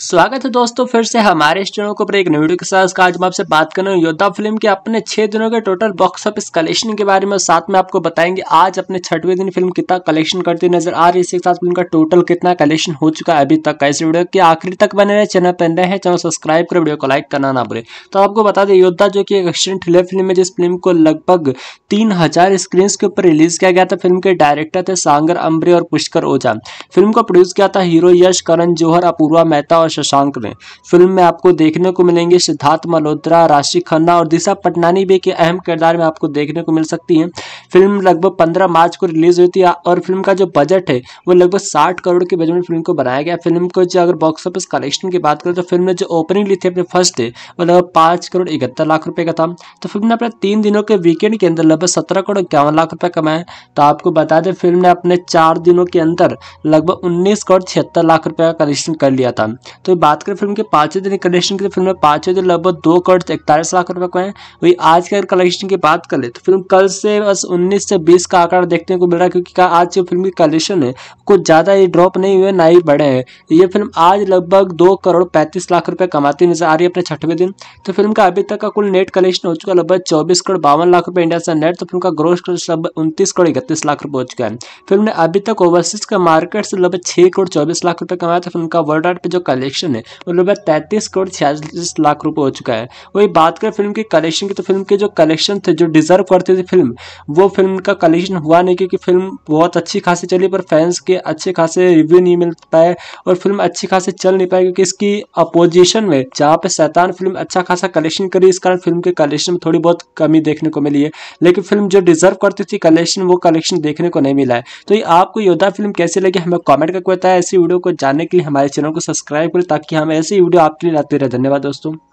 स्वागत है दोस्तों फिर से हमारे स्टेनों चैनल को एक वीडियो के साथ आज मैं आपसे बात करने योद्धा फिल्म के अपने छह दिनों के टोटल बॉक्स ऑफिस कलेक्शन के बारे में साथ में आपको बताएंगे आज अपने छठवें दिन फिल्म कितना कलेक्शन करती नजर आ रही है इसके साथ फिल्म का टोटल कितना कलेक्शन हो चुका है अभी तक का वीडियो के आखिरी तक बने रहे चैनल पर रहे चैनल सब्सक्राइब कर वीडियो को लाइक करना ना भूले तो आपको बता दें योद्धा जो कि एक एक्शन थ्रिलर फिल्म है जिस फिल्म को लगभग तीन हजार स्क्रीन के ऊपर रिलीज किया गया था फिल्म के डायरेक्टर थे सांगर अम्बरे और पुष्कर ओझा फिल्म को प्रोड्यूस किया था हीरो यश करण जोहर अपूर्वा मेहता और शशांक ने फिल्म में आपको देखने को मिलेंगे सिद्धार्थ मल्होत्रा राशि खन्ना और दिशा पटनानी भी के अहम किरदार में आपको देखने को मिल सकती है फिल्म लगभग पंद्रह मार्च को रिलीज हुई थी और फिल्म का जो बजट है वो लगभग साठ करोड़ के बजट में फिल्म को बनाया गया फिल्म को जो अगर बॉक्स ऑफिस कलेक्शन की बात करें तो फिल्म ने जो ओपनिंग ली थी अपने फर्स्ट डे वो लगभग पाँच करोड़ इकहत्तर लाख रुपये का था तो फिल्म ने अपने तीन दिनों के वीकेंड के अंदर लगभग सत्रह करोड़ इक्यावन लाख रुपये कमाया तो आपको बता दें फिल्म ने अपने चार दिनों के अंदर लगभग उन्नीस करोड़ छिहत्तर लाख रुपये का कलेक्शन कर लिया था तो बात करें फिल्म के पाँचवें दिन कलेक्शन की तो फिल्म में पाँचवें दिन लगभग दो करोड़ इकतालीस लाख रुपये कमाए वही आज के अगर कलेक्शन की बात करें तो फिल्म कल से बस 19 से 20 का आंकड़ा देखने को मिल रहा है क्योंकि आज की फिल्म की कलेक्शन है कुछ ज़्यादा ये ड्रॉप नहीं हुए ना ही बढ़े हैं ये फिल्म आज लगभग दो करोड़ पैंतीस लाख रुपए कमाती नजर आ रही है अपने छठवें दिन तो फिल्म का अभी तक का कुल नेट कलेक्शन हो चुका लगभग चौबीस करोड़ बावन लाख रुपये इंडिया से नेट तो फिल्म का ग्रोस लगभग उनतीस करोड़ इकतीस लाख रुपये हो चुका है फिल्म ने अभी तक ओवरसीज का मार्केट से लगभग छः करोड़ चौबीस लाख रुपये कमाया था फिल्म का वर्ल्ड वाइड पर जो कलेक्शन है वो लगभग तैंतीस करोड़ छियालीस लाख रुपये हो चुका है वही बात करें फिल्म की कलेक्शन की तो फिल्म के जो कलेक्शन थे जो डिजर्व करते थे फिल्म वो फिल्म का कलेक्शन हुआ नहीं क्योंकि फिल्म बहुत अच्छी खासी चली पर फैंस के अच्छे खासे रिव्यू नहीं मिल पाए और फिल्म अच्छी खासी चल नहीं पाई क्योंकि इसकी अपोजिशन में जहाँ पे शैतान फिल्म अच्छा खासा कलेक्शन करी इस कारण फिल्म के कलेक्शन में थोड़ी बहुत कमी देखने को मिली है लेकिन फिल्म जो डिजर्व करती थी कलेक्शन वो कलेक्शन देखने को नहीं मिला है तो ये आपको योद्धा फिल्म कैसे लगी हमें कॉमेंट करके बताया ऐसी वीडियो को जानने के लिए हमारे चैनल को सब्सक्राइब करें ताकि हम ऐसी वीडियो आपके लिए लाते रहे धन्यवाद दोस्तों